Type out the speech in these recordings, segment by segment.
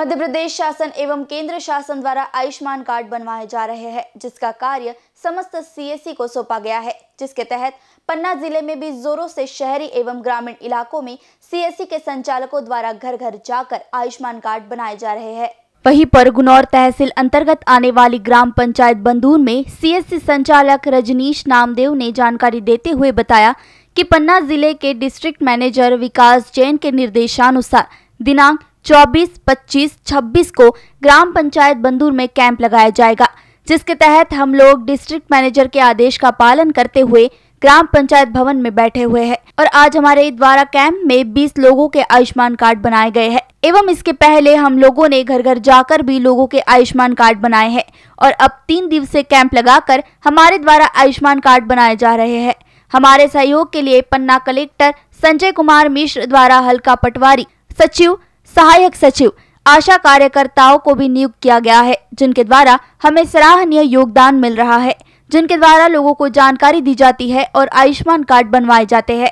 मध्य प्रदेश शासन एवं केंद्र शासन द्वारा आयुष्मान कार्ड बनवाए जा रहे हैं जिसका कार्य समस्त सीएससी e को सौंपा गया है जिसके तहत पन्ना जिले में भी जोरों से शहरी एवं ग्रामीण इलाकों में सीएससी e के संचालकों द्वारा घर घर जाकर आयुष्मान कार्ड बनाए जा रहे हैं वहीं परगुनौर तहसील अंतर्गत आने वाली ग्राम पंचायत बंदूर में सीएससी e संचालक रजनीश नामदेव ने जानकारी देते हुए बताया कि पन्ना जिले के डिस्ट्रिक्ट मैनेजर विकास जैन के निर्देशानुसार दिनांक 24, 25, 26 को ग्राम पंचायत बंदूर में कैंप लगाया जाएगा जिसके तहत हम लोग डिस्ट्रिक्ट मैनेजर के आदेश का पालन करते हुए ग्राम पंचायत भवन में बैठे हुए हैं और आज हमारे द्वारा कैंप में 20 लोगों के आयुष्मान कार्ड बनाए गए हैं एवं इसके पहले हम लोगों ने घर घर जाकर भी लोगों के आयुष्मान कार्ड बनाए हैं और अब तीन दिवसीय कैंप लगाकर हमारे द्वारा आयुष्मान कार्ड बनाए जा रहे हैं हमारे सहयोग के लिए पन्ना कलेक्टर संजय कुमार मिश्र द्वारा हल्का पटवारी सचिव सहायक सचिव आशा कार्यकर्ताओं को भी नियुक्त किया गया है जिनके द्वारा हमें सराहनीय योगदान मिल रहा है जिनके द्वारा लोगों को जानकारी दी जाती है और आयुष्मान कार्ड बनवाए जाते हैं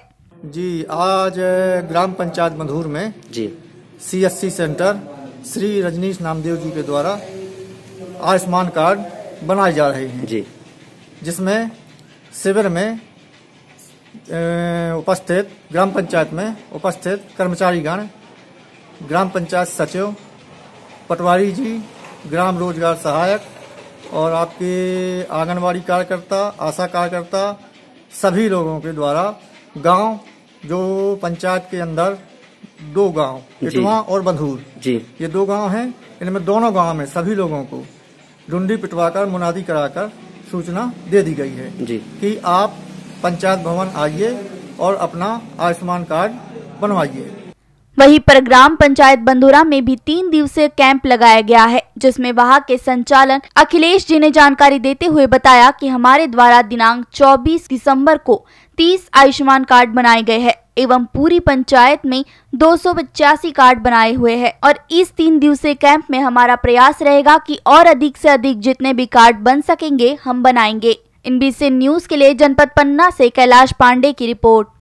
जी आज ग्राम पंचायत मधुर में G C S C centre Shri Rajneesh Namdev ji के द्वारा आयुष्मान कार्ड बनाए जा रहे हैं जी जिसमें शिविर में उपस्थित ग्राम पंचायत में उपस्थित कर्मचारीगण ग्राम पंचायत सचिव पटवारी जी ग्राम रोजगार सहायक और आपके आंगनवाड़ी कार्यकर्ता आशा कार्यकर्ता सभी लोगों के द्वारा गांव जो पंचायत के अंदर दो गांव पिटवा और बंधूर जी ये दो गांव हैं इनमें दोनों गांव में सभी लोगों को ढूंढी पिटवाकर मुनादी कराकर सूचना दे दी गई है जी। कि आप पंचायत भवन आइए और अपना आयुष्मान कार्ड बनवाइए वहीं पर ग्राम पंचायत बंधुरा में भी तीन दिवसीय कैंप लगाया गया है जिसमें वहां के संचालन अखिलेश जी ने जानकारी देते हुए बताया कि हमारे द्वारा दिनांक 24 दिसंबर को 30 आयुष्मान कार्ड बनाए गए हैं एवं पूरी पंचायत में दो कार्ड बनाए हुए हैं और इस तीन दिवसीय कैंप में हमारा प्रयास रहेगा की और अधिक ऐसी अधिक जितने भी कार्ड बन सकेंगे हम बनाएंगे इन बीसी न्यूज के लिए जनपद पन्ना ऐसी कैलाश पांडे की रिपोर्ट